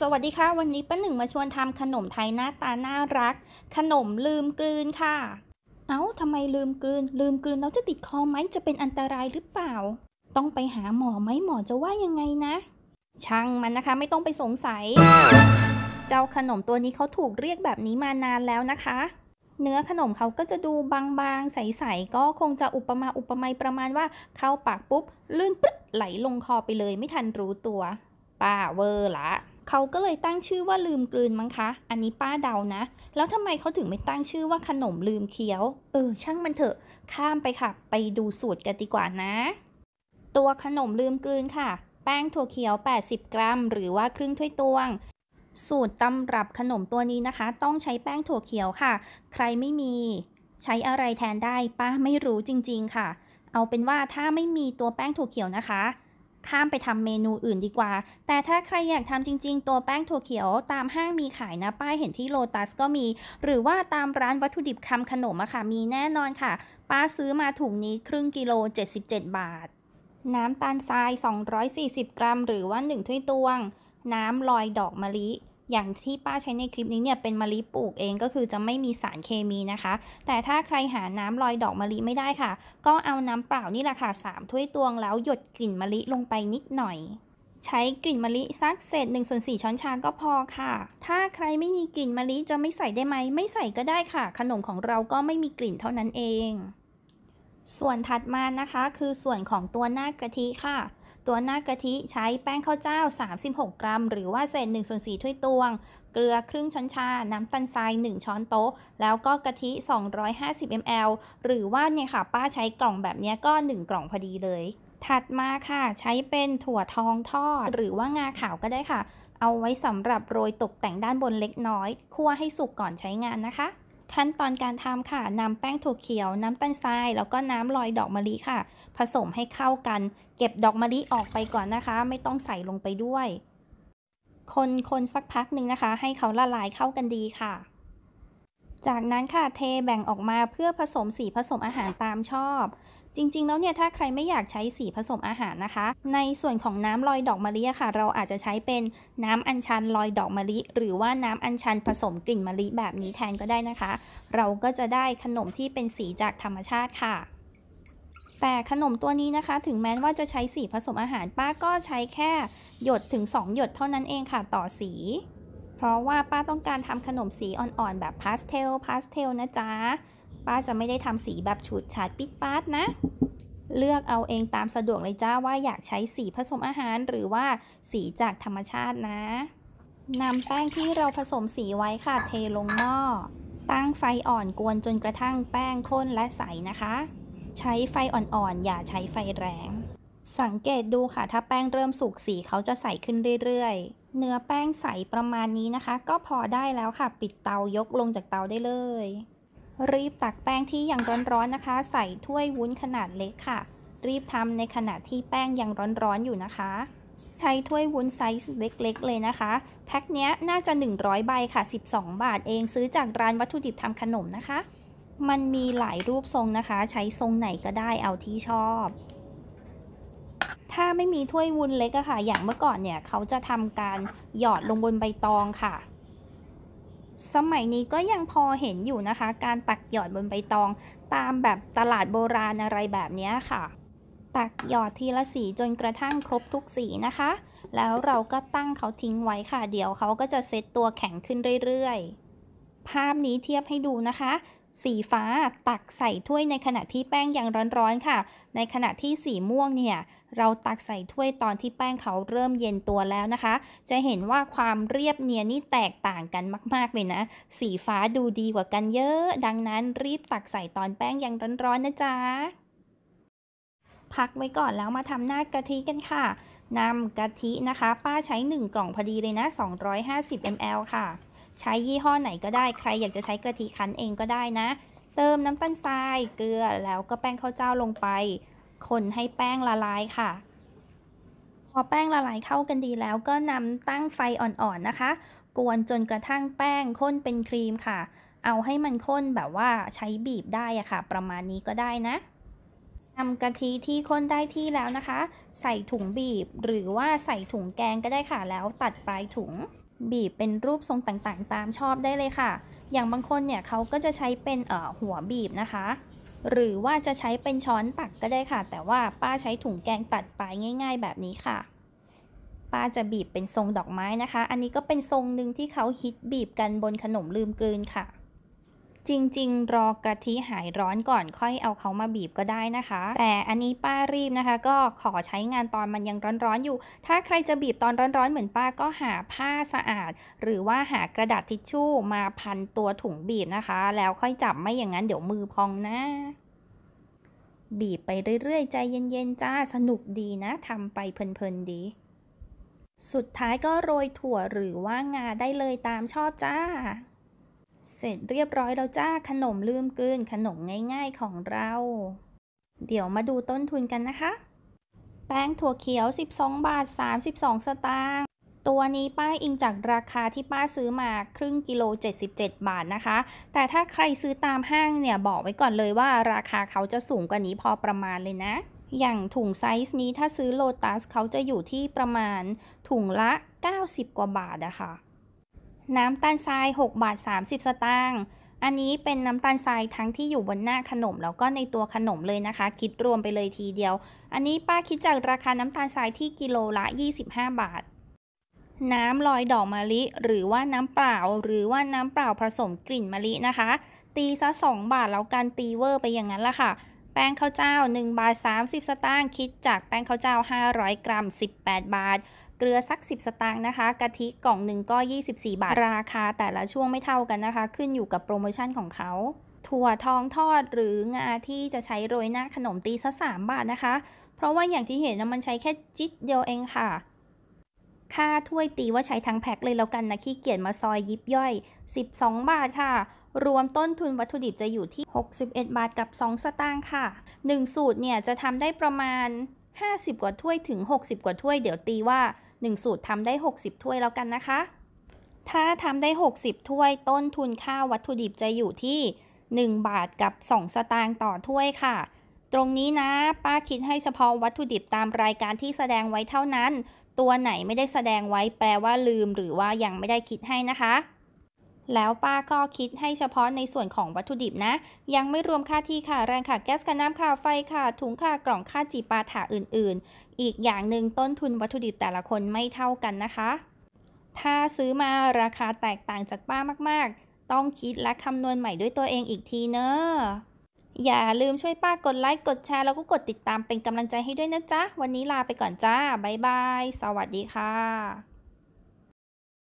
สวัสดีค่ะ วันนี้ป้าหนึ่งมาชวนทำขนมไทยหน้าตาน่ารัก ขนมลืมกลืนค่ะ เอา้าทำไมลืมกลืน ลืมกลืนแล้วจะติดคอไหมจะเป็นอันตรายหรือเปล่า ต้องไปหาหมอไหมหมอจะว่ายังไงนะ ช่างมันนะคะ ไม่ต้องไปสงสัย เจ้าขนมตัวนี้เขาถูกเรียกแบบนี้มานานแล้วนะคะ เนื้อขนมเขาก็จะดูบางๆ ใสๆ ก็คงจะอุปมาอุปไมยประมาณว่าเข้าปากปุ๊บลื่นปึ๊บไหลลงคอไปเลยไม่ทันรู้ตัว ป้าเวอร์ละเขาก็เลยตั้งชื่อว่าลืมกลืนมั้งคะ อันนี้ป้าเดานะ แล้วทำไมเขาถึงไม่ตั้งชื่อว่าขนมลืมเคี้ยว เออช่างมันเถอะ ข้ามไปค่ะ ไปดูสูตรกันดีกว่านะ ตัวขนมลืมกลืนค่ะ แป้งถั่วเขียว 80 กรัม หรือว่าครึ่งถ้วยตวง สูตรตำรับขนมตัวนี้นะคะ ต้องใช้แป้งถั่วเขียวค่ะ ใครไม่มี ใช้อะไรแทนได้ ป้าไม่รู้จริงๆค่ะ เอาเป็นว่าถ้าไม่มีตัวแป้งถั่วเขียวนะคะข้ามไปทำเมนูอื่นดีกว่า แต่ถ้าใครอยากทำจริง ๆ ตัวแป้งถั่วเขียว ตามห้างมีขายนะ ป้ายเห็นที่โลตัสก็มี หรือว่าตามร้านวัตถุดิบคำขนมอะค่ะ มีแน่นอนค่ะ ป้าซื้อมาถุงนี้ครึ่งกิโล 77 บาท น้ำตาลทราย 240 กรัมหรือว่า 1 ถ้วยตวง น้ำลอยดอกมะลิอย่างที่ป้าใช้ในคลิปนี้เนี่ยเป็นมะลิปลูกเองก็คือจะไม่มีสารเคมีนะคะ แต่ถ้าใครหาน้ำลอยดอกมะลิไม่ได้ค่ะ ก็เอาน้ำเปล่านี่แหละค่ะ3ถ้วยตวงแล้วหยดกลิ่นมะลิลงไปนิดหน่อย ใช้กลิ่นมะลิสักเศษ1ส่วน4ช้อนชาก็พอค่ะ ถ้าใครไม่มีกลิ่นมะลิจะไม่ใส่ได้ไหมไม่ใส่ก็ได้ค่ะ ขนมของเราก็ไม่มีกลิ่นเท่านั้นเอง ส่วนถัดมานะคะคือส่วนของตัวหน้ากะทิค่ะตัวหน้ากะทิใช้แป้งข้าวเจ้า 36 กรัมหรือว่าเศษ1ส่วน4ถ้วยตวง เกลือครึ่งช้อนชา น้ำตาลทราย1ช้อนโต๊ะ แล้วก็กะทิ 250 ml หรือว่าเนี่ยค่ะป้าใช้กล่องแบบนี้ก็ 1 กล่องพอดีเลย ถัดมาค่ะใช้เป็นถั่วทองทอดหรือว่างาขาวก็ได้ค่ะ เอาไว้สำหรับโรยตกแต่งด้านบนเล็กน้อย คั่วให้สุกก่อนใช้งานนะคะ ขั้นตอนการทำค่ะนำแป้งถั่วเขียว น้ำตาลทรายแล้วก็น้ำลอยดอกมะลิค่ะผสมให้เข้ากัน เก็บดอกมะลิออกไปก่อนนะคะ ไม่ต้องใส่ลงไปด้วย คนคนสักพักหนึ่งนะคะ ให้เขาละลายเข้ากันดีค่ะ จากนั้นค่ะเทแบ่งออกมาเพื่อผสมสีผสมอาหารตามชอบ จริง ๆ แล้วเนี่ยถ้าใครไม่อยากใช้สีผสมอาหารนะคะ ในส่วนของน้ำลอยดอกมะลิค่ะ เราอาจจะใช้เป็นน้ำอัญชันลอยดอกมะลิหรือว่าน้ำอัญชันผสมกลิ่นมะลิแบบนี้แทนก็ได้นะคะ เราก็จะได้ขนมที่เป็นสีจากธรรมชาติค่ะแต่ขนมตัวนี้นะคะถึงแม้ว่าจะใช้สีผสมอาหาร ป้าก็ใช้แค่หยดถึง 2 หยดเท่านั้นเองค่ะต่อสี เพราะว่าป้าต้องการทำขนมสีอ่อนๆแบบพาสเทลพาสเทลนะจ๊ะป้าจะไม่ได้ทำสีแบบฉูดฉาดปิดปาดนะ เลือกเอาเองตามสะดวกเลยจ้าว่าอยากใช้สีผสมอาหารหรือว่าสีจากธรรมชาตินะนำแป้งที่เราผสมสีไว้ค่ะเทลงหม้อตั้งไฟอ่อนกวนจนกระทั่ง แป้งข้นและใสนะคะใช้ไฟอ่อน ๆ อย่าใช้ไฟแรง สังเกตดูค่ะ ถ้าแป้งเริ่มสุกสีเขาจะใสขึ้นเรื่อยๆ เนื้อแป้งใสประมาณนี้นะคะ ก็พอได้แล้วค่ะ ปิดเตายกลงจากเตาได้เลย รีบตักแป้งที่ยังร้อนๆนะคะ ใส่ถ้วยวุ้นขนาดเล็กค่ะ รีบทำในขณะที่แป้งยังร้อนๆอยู่นะคะ ใช้ถ้วยวุ้นไซส์เล็กๆ เลยนะคะ แพ็คเนี้ยน่าจะ 100 ใบค่ะ 12 บาทเอง ซื้อจากร้านวัตถุดิบทำขนมนะคะมันมีหลายรูปทรงนะคะ ใช้ทรงไหนก็ได้เอาที่ชอบ ถ้าไม่มีถ้วยวุ้นเล็กอะค่ะ อย่างเมื่อก่อนเนี่ยเขาจะทำการหยอดลงบนใบตองค่ะ สมัยนี้ก็ยังพอเห็นอยู่นะคะ การตักหยอดบนใบตอง ตามแบบตลาดโบราณอะไรแบบนี้ค่ะ ตักหยอดทีละสีจนกระทั่งครบทุกสีนะคะ แล้วเราก็ตั้งเขาทิ้งไว้ค่ะ เดี๋ยวเขาก็จะเซตตัวแข็งขึ้นเรื่อยๆ ภาพนี้เทียบให้ดูนะคะสีฟ้าตักใส่ถ้วยในขณะที่แป้งยังร้อนๆค่ะ ในขณะที่สีม่วงเนี่ย เราตักใส่ถ้วยตอนที่แป้งเขาเริ่มเย็นตัวแล้วนะคะ จะเห็นว่าความเรียบเนียนนี่ แตกต่างกันมากๆเลยนะ สีฟ้าดูดีกว่ากันเยอะ ดังนั้นรีบตักใส่ตอนแป้งยังร้อนๆนะจ๊ะ พักไว้ก่อนแล้วมาทำหน้ากะทิกันค่ะนำกะทินะคะ ป้าใช้1กล่องพอดีเลยนะ250 ml ค่ะใช้ยี่ห้อไหนก็ได้ใครอยากจะใช้กะทิคั้นเองก็ได้นะ เติมน้ำตาลทราย เกลือ แล้วก็แป้งข้าวเจ้าลงไป คนให้แป้งละลายค่ะ พอแป้งละลายเข้ากันดีแล้วก็นำตั้งไฟอ่อนๆนะคะ กวนจนกระทั่งแป้งข้นเป็นครีมค่ะ เอาให้มันข้นแบบว่าใช้บีบได้อะค่ะ ประมาณนี้ก็ได้นะนำกะทิที่ข้นได้ที่แล้วนะคะ ใส่ถุงบีบหรือว่าใส่ถุงแกงก็ได้ค่ะ แล้วตัดปลายถุงบีบเป็นรูปทรงต่างๆ ตามชอบได้เลยค่ะ อย่างบางคนเนี่ยเขาก็จะใช้เป็นหัวบีบนะคะ หรือว่าจะใช้เป็นช้อนตักก็ได้ค่ะ แต่ว่าป้าใช้ถุงแกงตัดปลายง่ายๆแบบนี้ค่ะ ป้าจะบีบเป็นทรงดอกไม้นะคะ อันนี้ก็เป็นทรงหนึ่งที่เขาฮิตบีบกันบนขนมลืมกลืนค่ะจริง ๆ รอกะทิหายร้อนก่อนค่อยเอาเขามาบีบก็ได้นะคะ แต่อันนี้ป้ารีบนะคะ ก็ขอใช้งานตอนมันยังร้อนๆอยู่ ถ้าใครจะบีบตอนร้อนๆ เหมือนป้าก็หาผ้าสะอาด หรือว่าหากระดาษทิชชู่มาพันตัวถุงบีบนะคะ แล้วค่อยจับไม่อย่างนั้นเดี๋ยวมือพองนะบีบไปเรื่อยๆใจเย็นๆจ้าสนุกดีนะทำไปเพลินๆดี สุดท้ายก็โรยถั่วหรือว่างาได้เลยตามชอบจ้าเสร็จเรียบร้อยแล้วจ้าขนมลืมกลืนขนมง่ายๆของเรา เดี๋ยวมาดูต้นทุนกันนะคะ แป้งถั่วเขียว 12 บาท 32 สตางค์ตัวนี้ป้าอิงจากราคาที่ป้าซื้อมาครึ่งกิโล 77 บาทนะคะ แต่ถ้าใครซื้อตามห้างเนี่ย บอกไว้ก่อนเลยว่าราคาเขาจะสูงกว่านี้พอประมาณเลยนะ อย่างถุงไซส์นี้ถ้าซื้อโลตัสเขาจะอยู่ที่ประมาณถุงละ 90 กว่าบาทนะคะน้ำตาลทราย6บาท 30สตางค์อันนี้เป็นน้ำตาลทรายทั้งที่อยู่บนหน้าขนมแล้วก็ในตัวขนมเลยนะคะ คิดรวมไปเลยทีเดียว อันนี้ป้าคิดจากราคาน้ำตาลทรายที่กิโลละ 25 บาท น้ำลอยดอกมะลิ หรือว่าน้ำเปล่าหรือว่าน้ำเปล่าผสมกลิ่นมะลินะคะ ตีซะ2 บาทแล้วกันตีเวอร์ไปอย่างนั้นละค่ะ แป้งข้าวเจ้า 1 บาท 30 สตางค์คิดจากแป้งข้าวเจ้า 500 กรัม 18 บาทเกลือสัก 10 สตางค์นะคะกะทิกล่องหนึ่งก็ 24 บาท ราคา แต่ละช่วงไม่เท่ากันนะคะ ขึ้นอยู่กับโปรโมชั่นของเขา ถั่วทองทอดหรืองาที่จะใช้โรยหน้าขนมตีซะ3 บาทนะคะ เพราะว่าอย่างที่เห็นนะมันใช้แค่จิ๊ดเดียวเองค่ะ ค่าถ้วยตีว่าใช้ทั้งแพ็คเลยแล้วกันนะ ขี้เกียจมาซอยยิบย่อย 12 บาทค่ะ รวมต้นทุนวัตถุดิบจะอยู่ที่ 61 บาทกับ 2 สตางค์ค่ะ 1 สูตรเนี่ยจะทำได้ประมาณ 50กว่าถ้วยถึง 60กว่าถ้วย เดี๋ยวตีว่า1สูตรทำได้ 60 ถ้วยแล้วกันนะคะ ถ้าทำได้ 60 ถ้วยต้นทุนค่าวัตถุดิบจะอยู่ที่ 1 บาทกับ 2 สตางค์ต่อถ้วยค่ะ ตรงนี้นะป้าคิดให้เฉพาะวัตถุดิบตามรายการที่แสดงไว้เท่านั้น ตัวไหนไม่ได้แสดงไว้แปลว่าลืมหรือว่ายังไม่ได้คิดให้นะคะแล้วป้าก็คิดให้เฉพาะในส่วนของวัตถุดิบนะ ยังไม่รวมค่าที่ค่ะ แรงค่ะแก๊สค่าน้ำค่ะ ไฟค่ะ ถุงค่ะ กล่องค่าจีปาถาอื่นๆ อีกอย่างหนึ่งต้นทุนวัตถุดิบแต่ละคนไม่เท่ากันนะคะ ถ้าซื้อมาราคาแตกต่างจากป้ามากๆ ต้องคิดและคำนวณใหม่ด้วยตัวเองอีกทีเนอะอย่าลืมช่วยป้ากดไลค์ กดแชร์แล้วก็กดติดตามเป็นกำลังใจให้ด้วยนะจ๊ะ วันนี้ลาไปก่อนจ้าบ๊ายบาย สวัสดีค่ะ